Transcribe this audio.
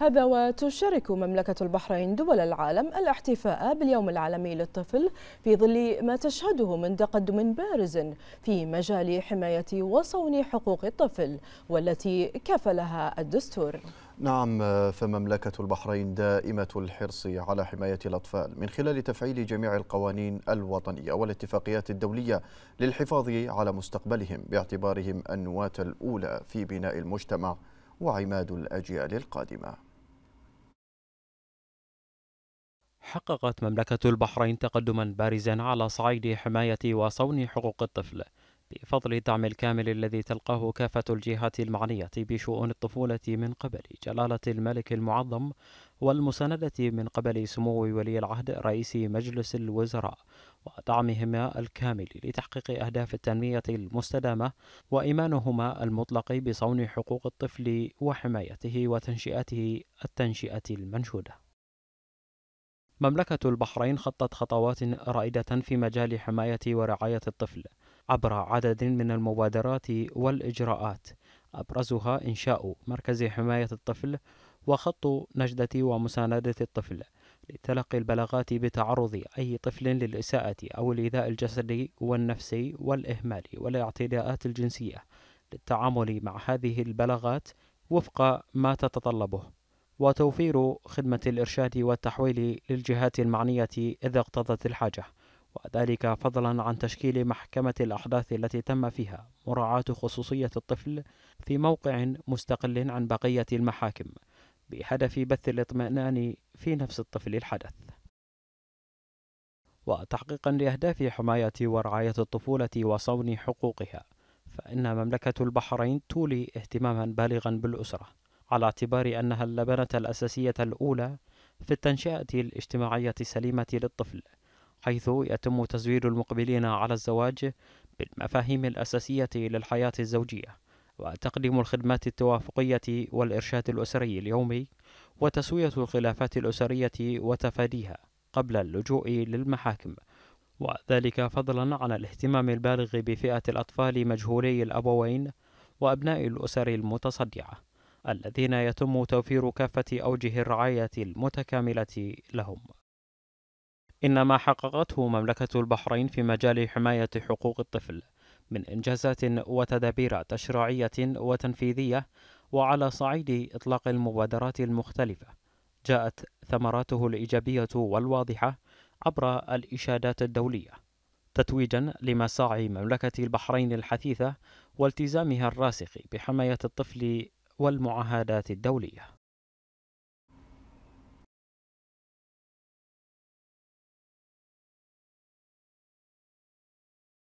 هذا وتشارك مملكة البحرين دول العالم الاحتفاء باليوم العالمي للطفل في ظل ما تشهده من تقدم بارز في مجال حماية وصون حقوق الطفل والتي كفلها الدستور نعم فمملكة البحرين دائمة الحرص على حماية الأطفال من خلال تفعيل جميع القوانين الوطنية والاتفاقيات الدولية للحفاظ على مستقبلهم باعتبارهم النواة الأولى في بناء المجتمع وعماد الأجيال القادمة حققت مملكة البحرين تقدما بارزا على صعيد حماية وصون حقوق الطفل بفضل الدعم الكامل الذي تلقاه كافة الجهات المعنية بشؤون الطفولة من قبل جلالة الملك المعظم والمساندة من قبل سمو ولي العهد رئيس مجلس الوزراء ودعمهما الكامل لتحقيق أهداف التنمية المستدامة وإيمانهما المطلق بصون حقوق الطفل وحمايته وتنشئته التنشئة المنشوده مملكة البحرين خطت خطوات رائدة في مجال حماية ورعاية الطفل عبر عدد من المبادرات والإجراءات أبرزها إنشاء مركز حماية الطفل وخط نجدة ومساندة الطفل لتلقي البلاغات بتعرض أي طفل للإساءة أو الإيذاء الجسدي والنفسي والإهمال والاعتداءات الجنسية للتعامل مع هذه البلاغات وفق ما تتطلبه وتوفير خدمة الإرشاد والتحويل للجهات المعنية إذا اقتضت الحاجة وذلك فضلا عن تشكيل محكمة الأحداث التي تم فيها مراعاة خصوصية الطفل في موقع مستقل عن بقية المحاكم بهدف بث الاطمئنان في نفس الطفل الحدث وتحقيقا لأهداف حماية ورعاية الطفولة وصون حقوقها فإن مملكة البحرين تولي اهتماما بالغا بالأسرة على اعتبار أنها اللبنة الأساسية الأولى في التنشئة الاجتماعية السليمة للطفل حيث يتم تزوير المقبلين على الزواج بالمفاهيم الأساسية للحياة الزوجية وتقديم الخدمات التوافقية والإرشاد الأسري اليومي وتسوية الخلافات الأسرية وتفاديها قبل اللجوء للمحاكم وذلك فضلا عن الاهتمام البالغ بفئة الأطفال مجهولي الأبوين وأبناء الأسر المتصدعة الذين يتم توفير كافة أوجه الرعاية المتكاملة لهم. إن ما حققته مملكة البحرين في مجال حماية حقوق الطفل من إنجازات وتدابير تشريعية وتنفيذية وعلى صعيد إطلاق المبادرات المختلفة جاءت ثمراته الإيجابية والواضحة عبر الإشادات الدولية تتويجا لمساعي مملكة البحرين الحثيثة والتزامها الراسخ بحماية الطفل والمعاهدات الدوليه